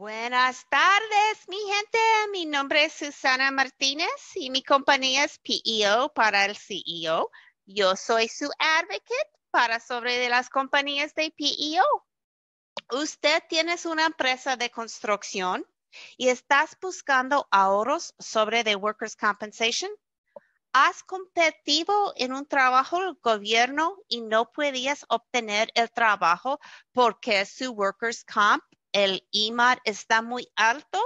Buenas tardes, mi gente. Mi nombre es Susana Martínez y mi compañía es PEO para el CEO. Yo soy su advocate para sobre de las compañías de PEO. Usted tiene una empresa de construcción y estás buscando ahorros sobre de workers compensation. Has competido en un trabajo del gobierno y no podías obtener el trabajo porque su workers comp el IMAR está muy alto,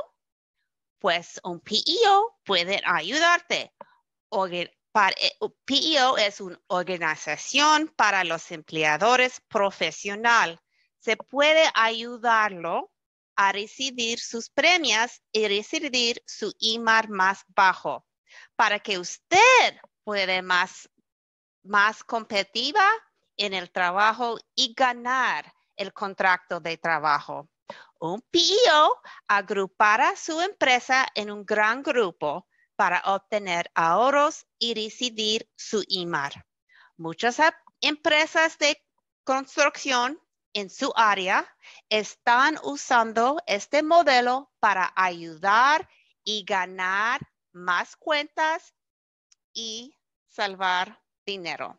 pues un PEO puede ayudarte. PEO eh, e es una organización para los empleadores profesional. Se puede ayudarlo a recibir sus premios y recibir su IMAR más bajo para que usted pueda más, más competitiva en el trabajo y ganar el contrato de trabajo. Un PEO agrupará su empresa en un gran grupo para obtener ahorros y decidir su IMAR. Muchas empresas de construcción en su área están usando este modelo para ayudar y ganar más cuentas y salvar dinero.